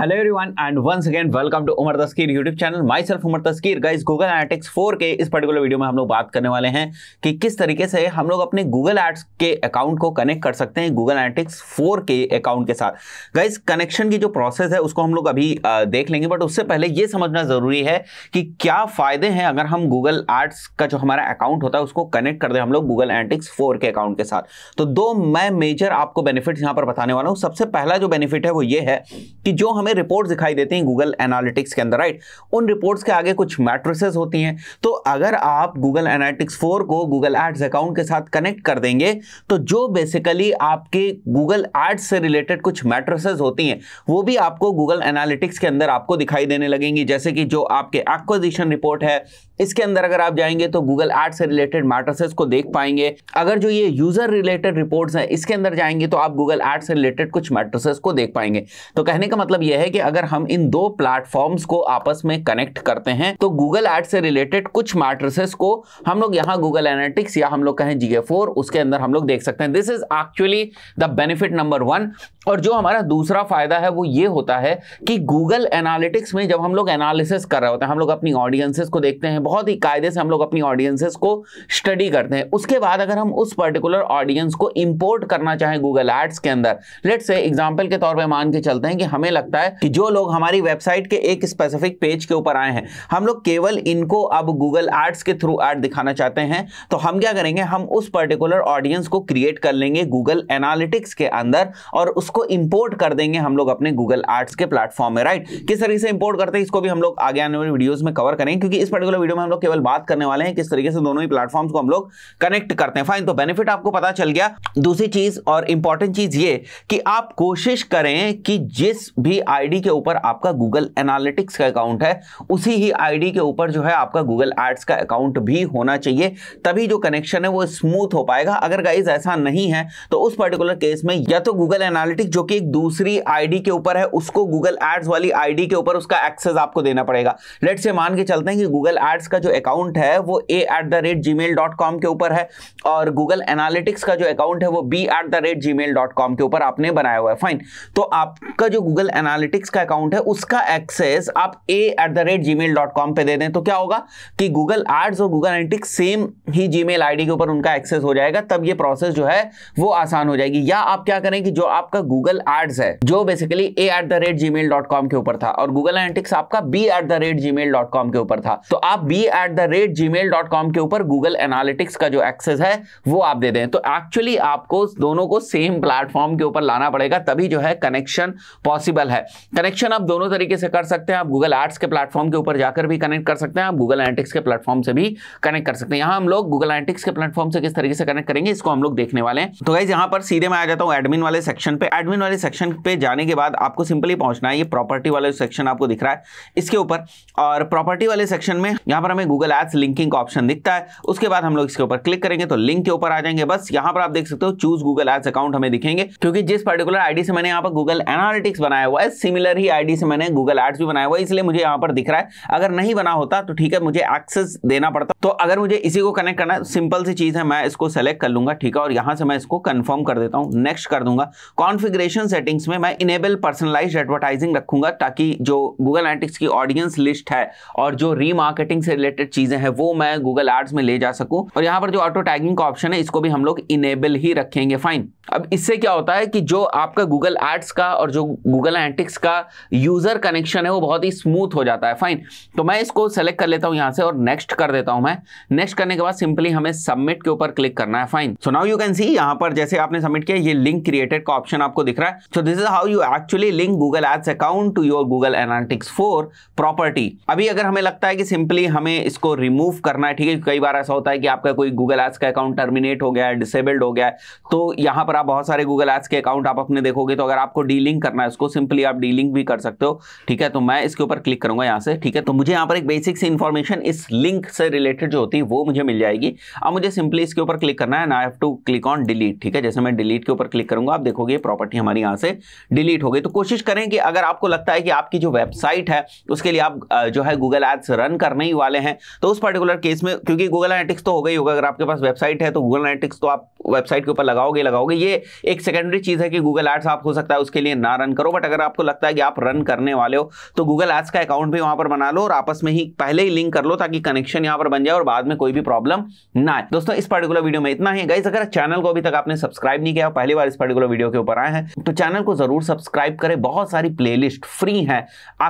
hello everyone and once again welcome to Umar Taskeer YouTube channel myself Umar Taskeer guys Google Analytics 4 के इस particular video में हम लोग बात करने वाले हैं कि किस तरीके से हम लोग अपने गूगल एड्स के अकाउंट को कनेक्ट कर सकते हैं गूगल एनालिटिक्स 4 के अकाउंट के साथ गाइस कनेक्शन की जो प्रोसेस है उसको हम लोग अभी देख लेंगे बट उससे पहले ये समझना ज़रूरी है कि क्या फ़ायदे हैं अगर हम गूगल एड्स का जो हमारा अकाउंट होता है उसको कनेक्ट कर दें हम लोग गूगल एनालिटिक्स फोर के अकाउंट के साथ तो दो मैं मेजर आपको बेनिफिट यहाँ पर बताने वाला हूँ सबसे पहला जो बेनिफिट है वो ये है कि जो हमें हमें रिपोर्ट्स दिखाई देती हैं गूगल एनालिटिक्स के अंदर राइट उन रिपोर्ट्स के आगे कुछ मैट्रिसेस होती हैं तो अगर आप गूगल एनालिटिक्स फोर को गूगल एड्स अकाउंट के साथ कनेक्ट कर देंगे तो जो बेसिकली आपके गूगल एड्स से रिलेटेड कुछ मैट्रिसेस होती हैं वो भी आपको गूगल एनालिटिक्स के अंदर आपको दिखाई देने लगेंगी जैसे कि जो आपके एक्विजिशन रिपोर्ट है इसके अंदर अगर आप जाएंगे तो गूगल एड से रिलेटेड मैटरसेस को देख पाएंगे अगर जो ये यूजर रिलेटेड रिपोर्ट्स हैं इसके अंदर जाएंगे तो आप गूगल एड से रिलेटेड कुछ मैट्रसेस को देख पाएंगे तो कहने का मतलब यह है कि अगर हम इन दो प्लेटफॉर्म्स को आपस में कनेक्ट करते हैं तो गूगल एड से रिलेटेड कुछ मैट्रसेस को हम लोग यहाँ गूगल एनालिटिक्स या हम लोग कहें जी उसके अंदर हम लोग देख सकते हैं this is actually the benefit number one और जो हमारा दूसरा फायदा है वो ये होता है कि गूगल एनालिटिक्स में जब हम लोग एनालिसिस कर रहे होते हैं हम लोग अपनी ऑडियंसेस को देखते हैं बहुत ही कायदे से हम लोग अपनी ऑडियंसेस को स्टडी करते हैं उसके बाद अगर हम उस पर्टिकुलर ऑडियंस को इंपोर्ट करना चाहें गूगल एड्स के अंदर लेट से एग्जाम्पल के तौर पर मान के चलते हैं कि हमें लगता है कि जो लोग हमारी वेबसाइट के एक स्पेसिफिक पेज के ऊपर आए हैं हम लोग केवल इनको अब गूगल एड्स के थ्रू एड दिखाना चाहते हैं तो हम क्या करेंगे हम उस पर्टिकुलर ऑडियंस को क्रिएट कर लेंगे गूगल एनालिटिक्स के अंदर और उसको इंपोर्ट कर देंगे हम लोग अपने गूगल एड्स के प्लेटफॉर्म में राइट किस तरीके से इंपोर्ट करते हैं इसको भी हम लोग आगे आने वाले वीडियोस में कवर करेंगे क्योंकि इस पर्टिकुलर वीडियो में हम लोग केवल बात करने वाले हैं किस तरीके से दोनों ही प्लेटफॉर्म्स को हम लोग कनेक्ट करते हैं फाइन तो बेनिफिट आपको पता चल गया दूसरी चीज और इंपॉर्टेंट चीज ये कि आप कोशिश करें कि जिस भी आईडी के ऊपर आपका गूगल एनालिटिक्स का अकाउंट है उसी ही आईडी के ऊपर जो है आपका गूगल एड्स का अकाउंट भी होना चाहिए तभी जो कनेक्शन है वो स्मूथ हो पाएगा अगर गाइज ऐसा नहीं है तो उस पर्टिकुलर केस में या तो गूगल एनालिटिक्स जो कि एक दूसरी आईडी के ऊपर है उसको गूगल एड्स वाली आईडी के ऊपर उसका एक्सेस आपको देना पड़ेगा लेट से मान के चलते हैं कि गूगल एड्स का जो अकाउंट है वो A at the rate gmail dot com के ऊपर है और गूगल एनालिटिक्स का जो अकाउंट है वो B at the rate gmail dot com के ऊपर आपने बनाया हुआ है फाइन तो आपका जो गूगल एनालिटिक्स का अकाउंट है उसका एक्सेस आप A at the rate gmail dot com पर दे दें तो क्या होगा कि गूगल एड्स और गूगल एनालिटिक्स सेम ही जी मेल आई डी के ऊपर उनका एक्सेस हो जाएगा तब ये प्रोसेस जो है वो आसान हो जाएगी या आप क्या करें कि जो आपका गूगल एड्स है जो basically A at the rate gmail dot com के ऊपर था और गूगल एनालिटिक्स आपका B at the rate gmail dot com के ऊपर था तो आप B B at the rate gmail dot com के ऊपर गूगल एनालिटिक्स का जो एक्सेस है वो आप दे दें तो एक्चुअली आपको दोनों को सेम प्लेटफॉर्म के ऊपर लाना पड़ेगा तभी जो है कनेक्शन पॉसिबल है कनेक्शन आप दोनों तरीके से कर सकते हैं आप गूगल एड्स के प्लेटफॉर्म के ऊपर जाकर भी कनेक्ट कर सकते हैं आप गूगल एनालिटिक्स के प्लेटफॉर्म से भी कनेक्ट कर सकते हैं यहाँ हम लोग गूगल एनालिटिक्स के प्लेटफॉर्म से किस तरीके से कनेक्ट करेंगे इसको हम लोग देखने वाले हैं तो गाइज यहाँ पर सीधे मैं आ जाता हूँ एडमिन वाले सेक्शन पे एडमिन वाले सेक्शन पे जाने के बाद आपको सिंपली पहुंचना है ये प्रॉपर्टी वाले सेक्शन आपको दिख रहा है इसके ऊपर और प्रॉपर्टी वाले सेक्शन में यहाँ यहां पर हमें गूगल एड्स लिंकिंग का ऑप्शन दिखता है उसके बाद हम लोग इसके ऊपर क्लिक करेंगे तो लिंक के ऊपर आ जाएंगे बस यहां पर आप देख सकते हो चूज गूगल एड्स अकाउंट हमें दिखेंगे क्योंकि जिस पर्टिकुलर आईडी से मैंने यहां पर गूगल एनालिटिक्स बनाया हुआ है सिमिलर ही आईडी से मैंने गूगल एड्स भी बनाया हुआ है इसलिए मुझे यहां पर दिख रहा है अगर नहीं बना होता तो ठीक है मुझे एक्सेस देना पड़ता तो अगर मुझे इसी को कनेक्ट करना सिंपल सी चीज है मैं इसको सेलेक्ट कर लूंगा ठीक है और यहां से मैं इसको कंफर्म कर देता हूँ नेक्स्ट कर दूंगा कॉन्फिग्रेशन सेटिंग्स में मैं इनेबल पर्सनलाइज एडवर्टाइजिंग रखूंगा ताकि जो गूगल एनालिटिक्स की ऑडियंस लिस्ट है और जो रीमार्केटिंग से रिलेटेड चीजें हैं वो मैं गूगल एड्स में ले जा सकूं और यहाँ पर जो ऑटो टैगिंग का ऑप्शन है इसको भी हम लोग इनेबल ही रखेंगे फाइन अब इससे क्या होता है कि जो आपका गूगल एड्स का और जो गूगल एंटिक्स का यूजर कनेक्शन है वो बहुत ही स्मूथ हो जाता है फाइन तो मैं इसको सेलेक्ट कर लेता हूँ यहाँ से और नेक्स्ट कर देता हूँ मैं नेक्स्ट करने के बाद सिंपली हमें सबमिट के ऊपर क्लिक करना है fine so now you can see यहाँ पर जैसे आपने सबमिट किया ये लिंक क्रिएटेड का ऑप्शन आपको दिख रहा है so this is how you actually link Google ads account to your Google Analytics four property अभी अगर हमें लगता है कि सिंपली हमें इसको रिमूव करना है ठीक है कई बार ऐसा होता है कि आपका कोई गूगल एप्स का अकाउंट टर्मिनेट हो गया है डिसेबल्ड हो गया है तो यहाँ पर आप बहुत सारे गूगल एप्स के अकाउंट आप अपने देखोगे तो अगर आपको डीलिंग करना है उसको सिंपली आप डीलिंग भी कर सकते हो ठीक है तो मैं इसके ऊपर क्लिक करूंगा यहाँ से ठीक है तो मुझे यहाँ पर एक बेसिक सी इन्फॉर्मेशन इस लिंक से रिलेटेड जो होती है वो मुझे मिल जाएगी अब मुझे सिंपली इसके ऊपर क्लिक करना है and I have to click on delete ठीक है जैसे मैं डिलीट के ऊपर क्लिक करूंगा आप देखोगे प्रॉपर्टी हमारी यहाँ से डिलीट हो गई तो कोशिश करें कि अगर आपको लगता है कि आपकी जो वेबसाइट है उसके लिए आप जो है गूगल एड्स रन करने ही वाले वाले हैं तो उस पर्टिकुलर केस में क्योंकि गूगल एनालिटिक्स तो हो गई होगा अगर आपके पास वेबसाइट है तो गूगल एनालिटिक्स तो आप वेबसाइट के ऊपर लगाओगे लगाओगे ये एक सेकेंडरी चीज़ है कि गूगल एड्स आप हो सकता है उसके लिए ना रन करो बट अगर आपको लगता है कि आप रन करने वाले हो तो गूगल एड्स का अकाउंट भी वहाँ पर बना लो और आपस में ही पहले ही लिंक कर लो ताकि कनेक्शन यहाँ पर बन जाए और बाद में कोई भी प्रॉब्लम ना आए दोस्तों इस पर्टिकुलर वीडियो में इतना ही गाइस अगर चैनल को अभी तक आपने सब्सक्राइब नहीं किया पहली बार इस पर्टिकुलर वीडियो के ऊपर आए हैं तो चैनल को जरूर सब्सक्राइब करें बहुत सारी प्लेलिस्ट फ्री है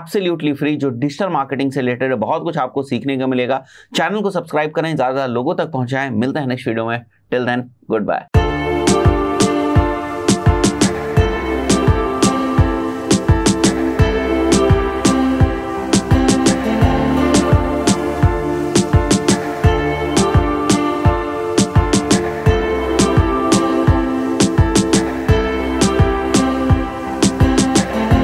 एब्सोल्युटली फ्री जो डिजिटल मार्केटिंग से रिलेटेड बहुत कुछ आपको सीखने देखने को मिलेगा चैनल को सब्सक्राइब करें ज़्यादा ज़्यादा लोगों तक पहुंचाएं मिलते हैं नेक्स्ट वीडियो में टिल देन गुड बाय